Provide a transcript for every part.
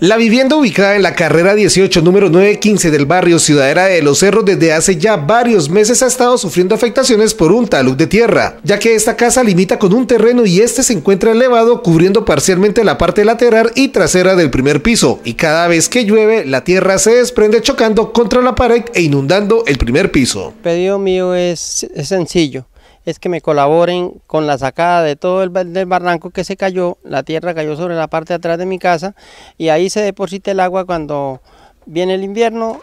La vivienda ubicada en la carrera 18, número 915 del barrio Ciudadera de Los Cerros desde hace ya varios meses ha estado sufriendo afectaciones por un talud de tierra, ya que esta casa limita con un terreno y este se encuentra elevado cubriendo parcialmente la parte lateral y trasera del primer piso, y cada vez que llueve la tierra se desprende chocando contra la pared e inundando el primer piso. pedido mío es sencillo, es que me colaboren con la sacada de todo el del barranco que se cayó, la tierra cayó sobre la parte de atrás de mi casa y ahí se deposita el agua cuando viene el invierno.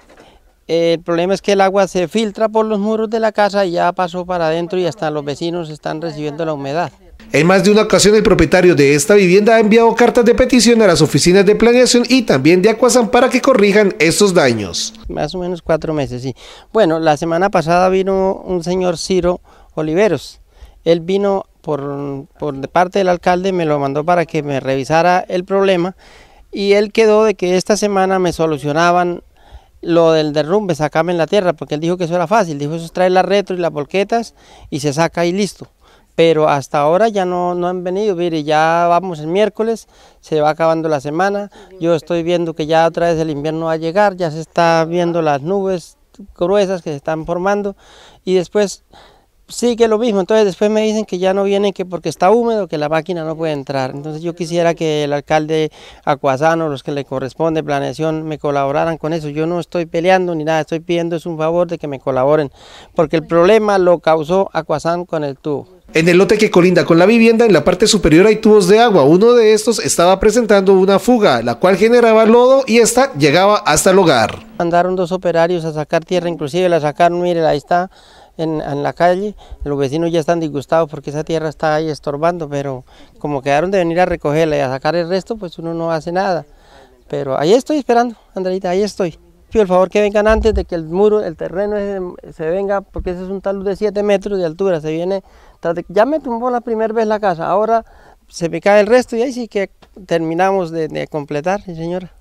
El problema es que el agua se filtra por los muros de la casa y ya pasó para adentro y hasta los vecinos están recibiendo la humedad. En más de una ocasión el propietario de esta vivienda ha enviado cartas de petición a las oficinas de planeación y también de Acuasan para que corrijan estos daños. Más o menos cuatro meses, sí. Bueno, la semana pasada vino un señor Ciro Oliveros. Él vino por, de parte del alcalde, me lo mandó para que me revisara el problema y él quedó de que esta semana me solucionaban lo del derrumbe, sacarme en la tierra, porque él dijo que eso era fácil, dijo eso es traer la retro y las volquetas y se saca y listo. Pero hasta ahora ya no, han venido, mire, ya vamos el miércoles, se va acabando la semana, yo estoy viendo que ya otra vez el invierno va a llegar, ya se está viendo las nubes gruesas que se están formando y después Sí, es lo mismo. Entonces después me dicen que ya no vienen que porque está húmedo, que la máquina no puede entrar. Entonces yo quisiera que el alcalde o los que le corresponde planeación, me colaboraran con eso. Yo no estoy peleando ni nada, estoy pidiendo es un favor de que me colaboren, porque el problema lo causó Acuazán con el tubo. En el lote que colinda con la vivienda, en la parte superior hay tubos de agua. Uno de estos estaba presentando una fuga, la cual generaba lodo y esta llegaba hasta el hogar. Mandaron dos operarios a sacar tierra, inclusive la sacaron, mire, ahí está en, la calle. Los vecinos ya están disgustados porque esa tierra está ahí estorbando, pero como quedaron de venir a recogerla y a sacar el resto, pues uno no hace nada. Pero ahí estoy esperando, Andreita, ahí estoy. Pido el favor que vengan antes de que el muro, el terreno se venga, porque ese es un talud de 7 metros de altura, se viene... Ya me tumbó la primera vez la casa, ahora se me cae el resto y ahí sí que terminamos de completar, señora.